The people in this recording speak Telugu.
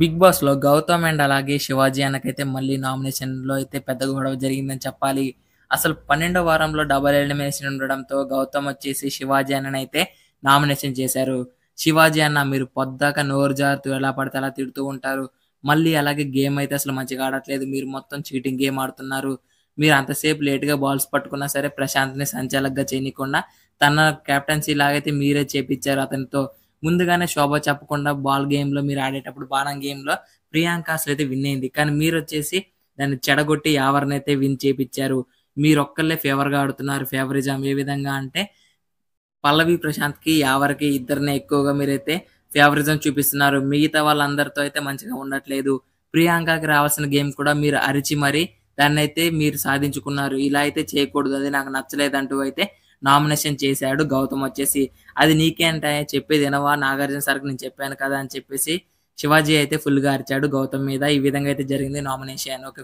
బిగ్ బాస్లో గౌతమ్ అండ్ అలాగే శివాజీ అన్నకైతే మళ్ళీ నామినేషన్లో అయితే పెద్ద గొడవ జరిగిందని చెప్పాలి అసలు పన్నెండో వారంలో డబల్ ఎలిమినేషన్ ఉండడంతో గౌతమ్ వచ్చేసి శివాజీ అన్ననైతే నామినేషన్ చేశారు శివాజీ అన్న మీరు పొద్దాక నోరు జారుతూ ఎలా పడితే అలా తిడుతూ ఉంటారు మళ్ళీ అలాగే గేమ్ అయితే అసలు మంచిగా ఆడట్లేదు మీరు మొత్తం చీటింగ్ గేమ్ ఆడుతున్నారు మీరు అంతసేపు లేట్గా బాల్స్ పట్టుకున్నా సరే ప్రశాంత్ని సంచాలకగా చేయకుండా తన కెప్టెన్సీ లాగైతే మీరే చేపించారు అతనితో ముందుగానే శోభ చెప్పకుండా బాల్ గేమ్లో మీరు ఆడేటప్పుడు బాణం గేమ్లో ప్రియాంక అసలు అయితే విన్ అయింది కానీ మీరు వచ్చేసి దాన్ని చెడగొట్టి ఎవరినైతే విన్ చేపించారు మీరు ఒక్కళ్ళే ఫేవర్గా ఆడుతున్నారు ఫేవరిజం ఏ విధంగా అంటే పల్లవి ప్రశాంత్కి ఎవరికి ఇద్దరినే ఎక్కువగా మీరైతే ఫేవరిజం చూపిస్తున్నారు మిగతా వాళ్ళందరితో అయితే మంచిగా ఉండట్లేదు ప్రియాంకకి రావాల్సిన గేమ్ కూడా మీరు అరిచి మరి దాన్ని అయితే మీరు సాధించుకున్నారు ఇలా అయితే చేయకూడదు అది నాకు నచ్చలేదు అంటూ అయితే నామినేషన్ చేశాడు గౌతమ్ వచ్చేసి అది నీకేంటే చెప్పేది వినవా నాగార్జున సార్కి నేను చెప్పాను కదా అని చెప్పేసి శివాజీ అయితే ఫుల్గా అరిచాడు గౌతమ్ మీద ఈ విధంగా అయితే జరిగింది నామినేషన్ ఓకే